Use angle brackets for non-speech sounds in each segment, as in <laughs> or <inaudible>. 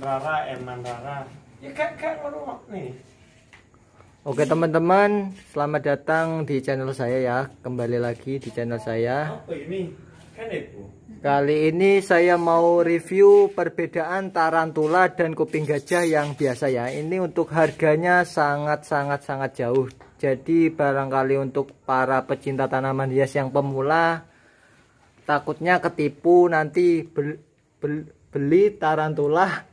Rara, Eman Rara. Ya kak, kak nih. Oke teman-teman, selamat datang di channel saya ya. Kembali lagi di channel saya. Apa ini? Kan itu. Kali ini saya mau review perbedaan tarantula dan kuping gajah yang biasa ya. Ini untuk harganya sangat-sangat sangat jauh. Jadi barangkali untuk para pecinta tanaman hias yang pemula takutnya ketipu nanti beli, beli tarantula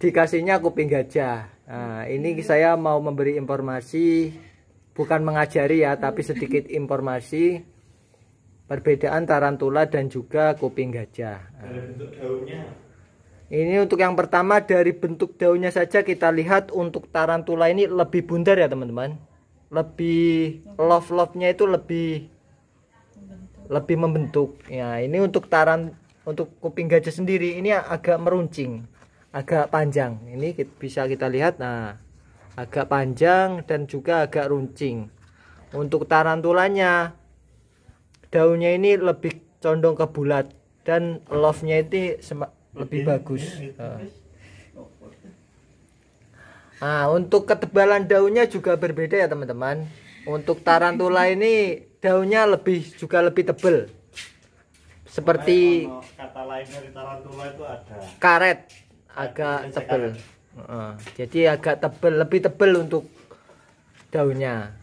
dikasihnya kuping gajah nah, ini hmm. saya mau memberi informasi bukan mengajari ya tapi sedikit hmm. informasi perbedaan tarantula dan juga kuping gajah nah, ini untuk yang pertama dari bentuk daunnya saja kita lihat untuk tarantula ini lebih bundar ya teman-teman lebih love love nya itu lebih lebih membentuk ya ini untuk taran untuk kuping gajah sendiri ini agak meruncing agak panjang ini bisa kita lihat nah agak panjang dan juga agak runcing untuk tarantulanya daunnya ini lebih condong ke bulat dan love nya itu lebih bagus nah untuk ketebalan daunnya juga berbeda ya teman-teman untuk tarantula ini daunnya lebih juga lebih tebal seperti kata lain dari tarantula itu ada karet agak tebel. Uh, jadi agak tebel, lebih tebel untuk daunnya.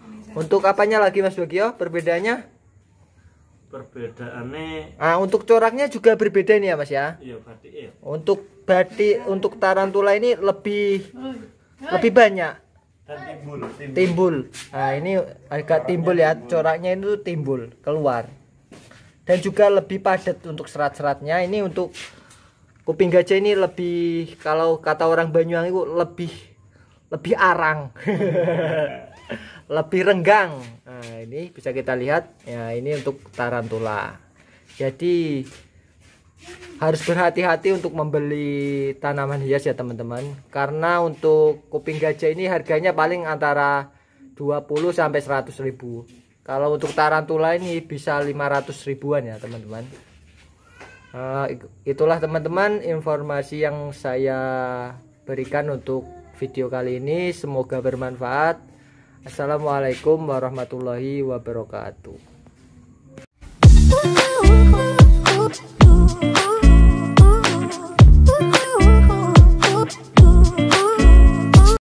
Uh, untuk apanya lagi Mas Bagio? Perbedaannya? Perbedaannya. Nah untuk coraknya juga berbeda nih ya Mas ya? Iya, batik iya. Untuk batik iya. untuk tarantula ini lebih lebih banyak. timbul, timbul. Timbul. Nah, ini agak coraknya timbul ya. Timbul. Coraknya itu timbul keluar. Dan juga lebih padat untuk serat-seratnya. Ini untuk kuping gajah ini lebih kalau kata orang Banyuwangi itu lebih lebih arang <laughs> lebih renggang nah, ini bisa kita lihat ya ini untuk tarantula jadi harus berhati-hati untuk membeli tanaman hias ya teman-teman karena untuk kuping gajah ini harganya paling antara 20 sampai 100 ribu kalau untuk tarantula ini bisa 500 ribuan ya teman-teman uh, itulah teman-teman informasi yang saya berikan untuk video kali ini semoga bermanfaat Assalamualaikum warahmatullahi wabarakatuh